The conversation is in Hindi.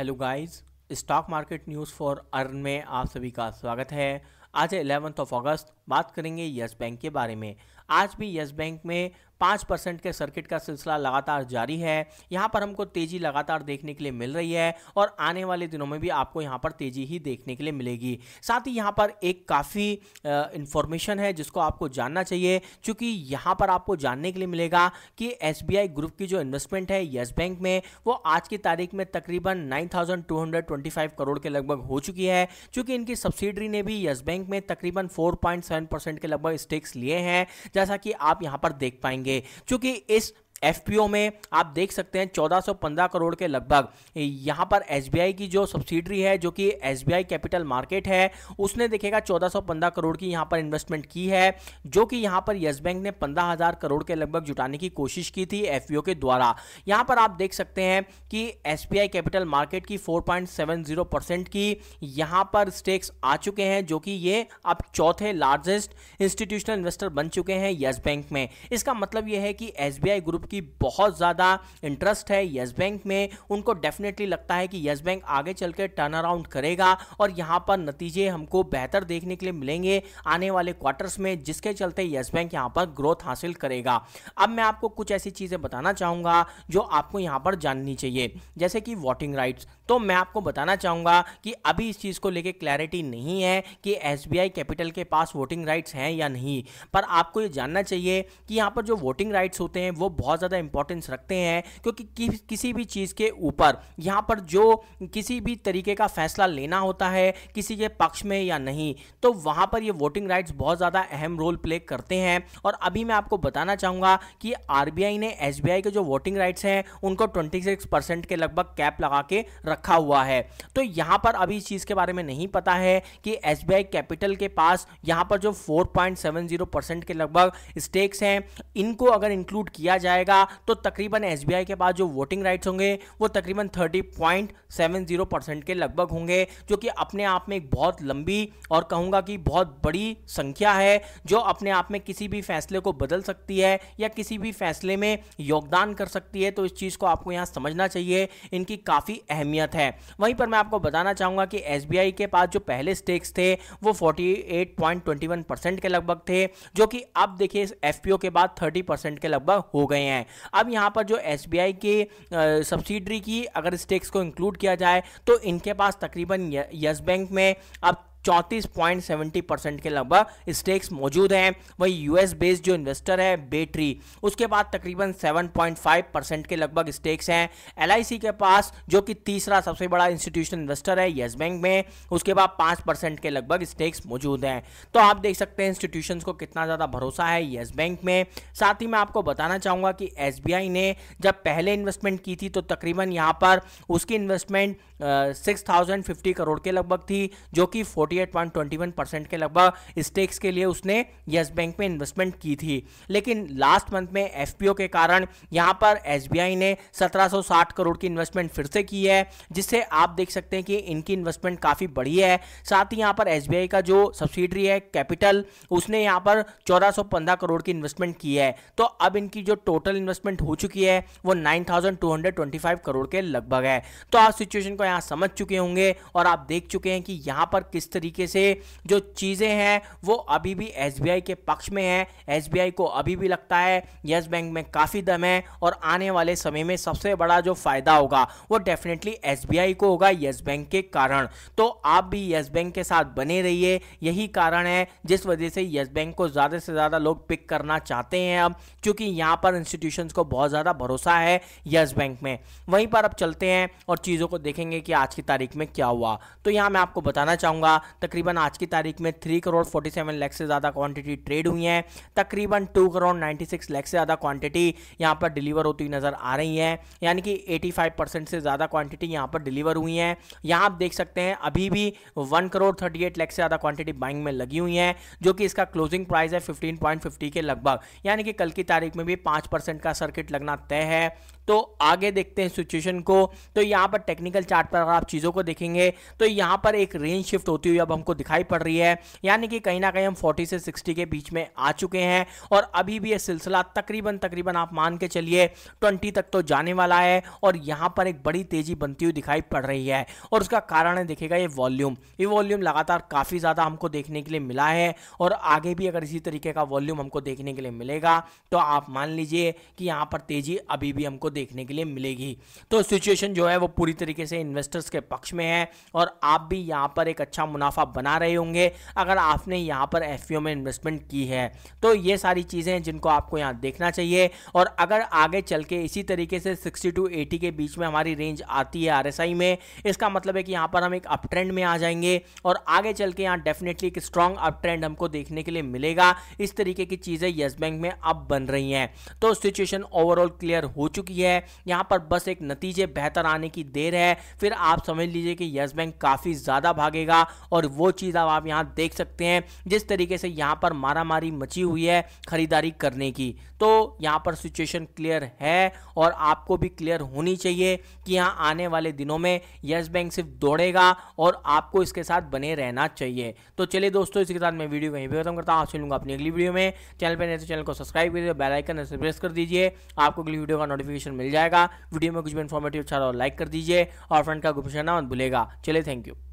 hello guys stock market news for earn में आप सभी का स्वागत है आज है इलेवंथ ऑफ अगस्त बात करेंगे यस बैंक के बारे में आज भी यस बैंक में पाँच परसेंट के सर्किट का सिलसिला लगातार जारी है यहाँ पर हमको तेजी लगातार देखने के लिए मिल रही है और आने वाले दिनों में भी आपको यहाँ पर तेजी ही देखने के लिए मिलेगी साथ ही यहाँ पर एक काफ़ी इंफॉर्मेशन है जिसको आपको जानना चाहिए क्योंकि यहाँ पर आपको जानने के लिए मिलेगा कि एस ग्रुप की जो इन्वेस्टमेंट है येस बैंक में वो आज की तारीख में तकरीबन नाइन करोड़ के लगभग हो चुकी है चूँकि इनकी सब्सिडरी ने भी येस बैंक में तकरीबन फोर परसेंट के लगभग स्टेक्स लिए हैं जैसा कि आप यहाँ पर देख पाएंगे क्योंकि इस एफपीओ में आप देख सकते हैं 1415 करोड़ के लगभग यहाँ पर एसबीआई की जो सब्सिडरी है जो कि एसबीआई कैपिटल मार्केट है उसने देखेगा 1415 करोड़ की यहाँ पर इन्वेस्टमेंट की है जो कि यहाँ पर येस बैंक ने 15000 करोड़ के लगभग जुटाने की कोशिश की थी एफपीओ के द्वारा यहाँ पर आप देख सकते हैं कि एस कैपिटल मार्केट की फोर परसेंट की यहाँ पर स्टेक्स आ चुके हैं जो कि ये अब चौथे लार्जेस्ट इंस्टीट्यूशनल इन्वेस्टर बन चुके हैं येस बैंक में इसका मतलब यह है कि एस ग्रुप उनकी बहुत ज़्यादा इंटरेस्ट है येस बैंक में उनको डेफिनेटली लगता है कि येस बैंक आगे चल कर टर्न अराउंड करेगा और यहाँ पर नतीजे हमको बेहतर देखने के लिए मिलेंगे आने वाले क्वार्टर्स में जिसके चलते येस बैंक यहाँ पर ग्रोथ हासिल करेगा अब मैं आपको कुछ ऐसी चीज़ें बताना चाहूँगा जो आपको यहाँ पर जाननी चाहिए जैसे कि वोटिंग राइट्स तो मैं आपको बताना चाहूँगा कि अभी इस चीज़ को लेकर क्लैरिटी नहीं है कि एस कैपिटल के पास वोटिंग राइट्स हैं या नहीं पर आपको ये जानना चाहिए कि यहाँ पर जो वोटिंग राइट्स होते हैं वो बहुत ज़्यादा इंपॉर्टेंस रखते हैं क्योंकि कि, किसी भी चीज़ के ऊपर यहाँ पर जो किसी भी तरीके का फैसला लेना होता है किसी के पक्ष में या नहीं तो वहाँ पर ये वोटिंग राइट्स बहुत ज़्यादा अहम रोल प्ले करते हैं और अभी मैं आपको बताना चाहूँगा कि आर ने एस के जो वोटिंग राइट्स हैं उनको ट्वेंटी के लगभग कैप लगा के रखा हुआ है तो यहाँ पर अभी इस चीज़ के बारे में नहीं पता है कि एस कैपिटल के पास यहाँ पर जो फोर परसेंट के लगभग स्टेक्स हैं इनको अगर इंक्लूड किया जाएगा जाएगा तो तकरीबन एस के पास जो वोटिंग राइट्स होंगे वो तकरीबन थर्टी परसेंट के लगभग होंगे जो कि अपने आप में एक बहुत लंबी और कहूँगा कि बहुत बड़ी संख्या है जो अपने आप में किसी भी फैसले को बदल सकती है या किसी भी फैसले में योगदान कर सकती है तो इस चीज़ को आपको यहाँ समझना चाहिए इनकी काफ़ी अहमियत है वहीं पर मैं आपको बताना चाहूँगा कि एस के पास जो पहले स्टेक्स थे वो फोर्टी परसेंट के लगभग थे जो कि अब देखिए एफ के बाद थर्टी परसेंट के लगभग हो गए हैं हैं अब यहाँ पर जो एस के सब्सिडरी की अगर स्टेक्स को इंक्लूड किया जाए तो इनके पास तकरीबन यस बैंक में अब चौंतीस पॉइंट सेवेंटी परसेंट के लगभग स्टेक्स मौजूद हैं वही यूएस बेस्ड जो इन्वेस्टर है बेटरी उसके बाद तकरीबन सेवन पॉइंट फाइव परसेंट के लगभग स्टेक्स हैं एल के पास जो कि तीसरा सबसे बड़ा इंस्टीट्यूशन इन्वेस्टर है येस बैंक में उसके बाद पाँच परसेंट के लगभग स्टेक्स मौजूद हैं तो आप देख सकते हैं इंस्टीट्यूशन को कितना ज़्यादा भरोसा है येस बैंक में साथ ही मैं आपको बताना चाहूँगा कि एस ने जब पहले इन्वेस्टमेंट की थी तो तकरीबन यहाँ पर उसकी इन्वेस्टमेंट सिक्स करोड़ के लगभग थी जो कि फोर्टी 48.21% परसेंट के लगभग स्टेक्स के लिए उसने यस बैंक में इन्वेस्टमेंट की थी लेकिन लास्ट मंथ में एफ के कारण यहाँ पर एस ने सत्रह करोड़ की इन्वेस्टमेंट फिर से की है जिससे आप देख सकते हैं कि इनकी इन्वेस्टमेंट काफ़ी बढ़ी है साथ ही यहाँ पर एस का जो सब्सिडरी है कैपिटल उसने यहाँ पर चौदह करोड़ की इन्वेस्टमेंट की है तो अब इनकी जो टोटल इन्वेस्टमेंट हो चुकी है वो 9,225 करोड़ के लगभग है तो आप सिचुएशन को यहाँ समझ चुके होंगे और आप देख चुके हैं कि यहाँ पर किस तरीके से जो चीज़ें हैं वो अभी भी एस के पक्ष में है एस को अभी भी लगता है यस बैंक में काफ़ी दम है और आने वाले समय में सबसे बड़ा जो फ़ायदा होगा वो डेफिनेटली एस को होगा येस बैंक के कारण तो आप भी यस बैंक के साथ बने रहिए यही कारण है जिस वजह से येस बैंक को ज़्यादा से ज़्यादा लोग पिक करना चाहते हैं अब क्योंकि यहाँ पर इंस्टीट्यूशंस को बहुत ज़्यादा भरोसा है येस बैंक में वहीं पर अब चलते हैं और चीज़ों को देखेंगे कि आज की तारीख में क्या हुआ तो यहाँ मैं आपको बताना चाहूँगा तकरीबन आज की तारीख में three crore forty seven lakh से ज़्यादा क्वांटिटी ट्रेड हुई है तकरीबन two crore ninety six lakh से ज़्यादा क्वांटिटी यहाँ पर डिलीवर होती हुई नज़र आ रही है यानी कि एटी फाइव परसेंट से ज़्यादा क्वांटिटी यहाँ पर डिलीवर हुई है यहाँ आप देख सकते हैं अभी भी one crore thirty eight lakh से ज़्यादा क्वांटिटी बाइंग में लगी हुई है जो कि इसका क्लोजिंग प्राइस है फिफ्टीन पॉइंट फिफ्टी के लगभग यानी कि कल की तारीख में भी पाँच परसेंट का सर्किट लगना तय है तो आगे देखते हैं सिचुएशन को तो यहाँ पर टेक्निकल चार्ट पर अगर आप चीज़ों को देखेंगे तो यहाँ पर एक रेंज शिफ्ट होती हुई अब हमको दिखाई पड़ रही है यानी कि कहीं ना कहीं हम फोर्टी से सिक्सटी के बीच में आ चुके हैं और अभी भी यह सिलसिला तकरीबन तकरीबन आप मान के चलिए ट्वेंटी तक तो जाने वाला है और यहाँ पर एक बड़ी तेजी बनती हुई दिखाई पड़ रही है और उसका कारण है देखेगा ये वॉल्यूम ये वॉल्यूम लगातार काफ़ी ज़्यादा हमको देखने के लिए मिला है और आगे भी अगर इसी तरीके का वॉल्यूम हमको देखने के लिए मिलेगा तो आप मान लीजिए कि यहाँ पर तेजी अभी भी हमको देखने के लिए मिलेगी तो सिचुएशन जो है वो पूरी तरीके से इन्वेस्टर्स के पक्ष में है और आप भी यहाँ पर एक अच्छा मुनाफा बना रहे होंगे अगर आपने यहाँ पर एफ e में इन्वेस्टमेंट की है तो ये सारी चीज़ें जिनको आपको यहाँ देखना चाहिए और अगर आगे चल के इसी तरीके से सिक्सटी टू एटी के बीच में हमारी रेंज आती है आर में इसका मतलब है कि यहाँ पर हम एक अप ट्रेंड में आ जाएंगे और आगे चल के यहाँ डेफिनेटली एक स्ट्रांग अप ट्रेंड हमको देखने के लिए मिलेगा इस तरीके की चीज़ें येस बैंक में अब बन रही हैं तो सिचुएशन ओवरऑल क्लियर हो चुकी है रही है यहाँ पर बस एक नतीजे बेहतर आने की देर है फिर आप समझ लीजिए कि यस बैंक काफ़ी ज़्यादा भागेगा और वो चीज़ अब आप यहाँ देख सकते हैं जिस तरीके से यहाँ पर मारामारी मची हुई है खरीदारी करने की तो यहाँ पर सिचुएशन क्लियर है और आपको भी क्लियर होनी चाहिए कि यहाँ आने वाले दिनों में यस बैंक सिर्फ दौड़ेगा और आपको इसके साथ बने रहना चाहिए तो चलिए दोस्तों इसके साथ मैं वीडियो कहीं भी खत्म करता हूँ आपसे लूँगा अपनी अगली वीडियो में चैनल पर नहीं तो चैनल को सब्सक्राइब दीजिए बेलाइकन प्रेस कर दीजिए आपको अगली वीडियो का नोटिफिकेशन ऑप्शन मिल जाएगा वीडियो में कुछ भी इन्फॉर्मेटिव अच्छा तो लाइक कर दीजिए और फ्रेंड का ग्रुप शेयर ना भूलेगा चले थैंक यू